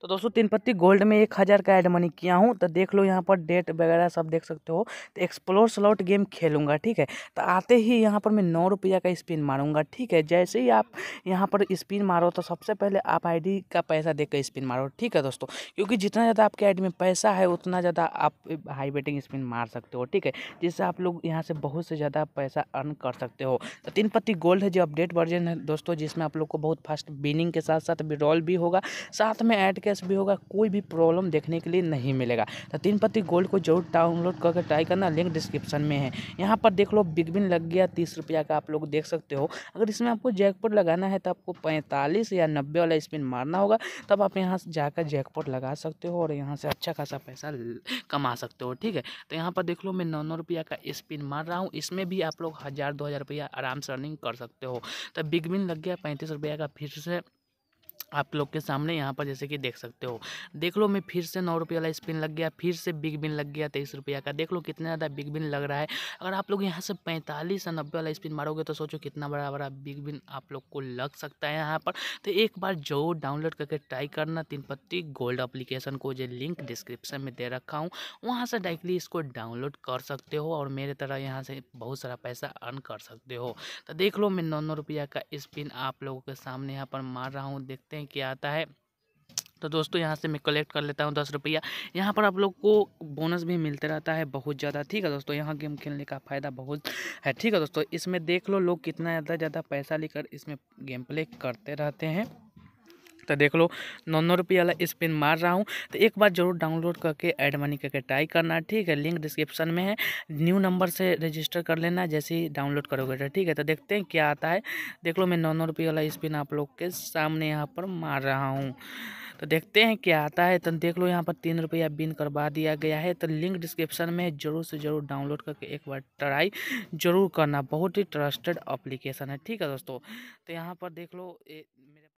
तो दोस्तों तीन पत्ती गोल्ड में एक हज़ार का एड मनी किया हूँ तो देख लो यहाँ पर डेट वगैरह सब देख सकते हो तो एक्सप्लोर स्लॉट गेम खेलूँगा ठीक है तो आते ही यहाँ पर मैं नौ रुपया का स्पिन मारूंगा ठीक है जैसे ही आप यहाँ पर स्पिन मारो तो सबसे पहले आप आईडी का पैसा देख कर स्पिन मारो ठीक है दोस्तों क्योंकि जितना ज़्यादा आपके आई में पैसा है उतना ज़्यादा आप हाई बेटिंग स्पिन मार सकते हो ठीक है जिससे आप लोग यहाँ से बहुत से ज़्यादा पैसा अर्न कर सकते हो तो तीन पत्ती गोल्ड है जो अपडेट वर्जन है दोस्तों जिसमें आप लोग को बहुत फास्ट बिनिंग के साथ साथ विड्रॉल भी होगा साथ में ऐड कैश भी होगा कोई भी प्रॉब्लम देखने के लिए नहीं मिलेगा तो तीन पत्ती गोल्ड को जरूर डाउनलोड करके ट्राई करना लिंक डिस्क्रिप्शन में है यहाँ पर देख लो बिग बिन लग गया तीस रुपया का आप लोग देख सकते हो अगर इसमें आपको जैकपॉट लगाना है तो आपको पैंतालीस या नब्बे वाला स्पिन मारना होगा तब आप यहाँ से जाकर जैकपॉट लगा सकते हो और यहाँ से अच्छा खासा पैसा कमा सकते हो ठीक है तो यहाँ पर देख लो मैं नौ नौ रुपया का स्पिन मार रहा हूँ इसमें भी आप लोग हज़ार दो हज़ार रुपया आराम से रनिंग कर सकते हो तो बिग बिन लग गया पैंतीस रुपया का फिर से आप लोग के सामने यहाँ पर जैसे कि देख सकते हो देख लो मैं फिर से नौ रुपये वाला स्पिन लग गया फिर से बिग बिन लग गया तेईस रुपया का देख लो कितना ज़्यादा बिग बिन लग रहा है अगर आप लोग यहाँ से पैंतालीस या नब्बे वाला स्पिन मारोगे तो सोचो कितना बड़ा बड़ा बिग बिन आप लोग को लग सकता है यहाँ पर तो एक बार जरूर डाउनलोड करके ट्राई करना तीन पत्ती गोल्ड अप्लीकेशन को जो लिंक डिस्क्रिप्शन में दे रखा हूँ वहाँ से डायरेक्टली इसको डाउनलोड कर सकते हो और मेरे तरह यहाँ से बहुत सारा पैसा अर्न कर सकते हो तो देख लो मैं नौ नौ रुपया का स्पिन आप लोगों के सामने यहाँ पर मार रहा हूँ देखते हैं कि आता है तो दोस्तों यहाँ से मैं कलेक्ट कर लेता हूँ दस रुपया यहाँ पर आप लोग को बोनस भी मिलते रहता है बहुत ज़्यादा ठीक है दोस्तों यहाँ गेम खेलने का फ़ायदा बहुत है ठीक है दोस्तों इसमें देख लो लोग कितना ज़्यादा ज़्यादा पैसा लेकर इसमें गेम प्ले करते रहते हैं तो देख लो नौ नौ रुपये वाला स्पिन मार रहा हूँ तो एक बार जरूर डाउनलोड करके एड मनी करके ट्राई करना ठीक है लिंक डिस्क्रिप्शन में है न्यू नंबर से रजिस्टर कर लेना जैसे ही डाउनलोड करोगे तो ठीक है तो देखते हैं क्या आता है देख लो मैं नौ नौ रुपये वाला स्पिन आप लोग के सामने यहाँ पर मार रहा हूँ तो देखते हैं क्या आता है तो देख लो यहाँ पर तीन रुपया बिन करवा दिया गया है तो लिंक डिस्क्रिप्शन में ज़रूर से ज़रूर डाउनलोड करके एक बार ट्राई ज़रूर करना बहुत ही ट्रस्टेड अप्लीकेशन है ठीक है दोस्तों तो यहाँ पर देख लो ए, मेरे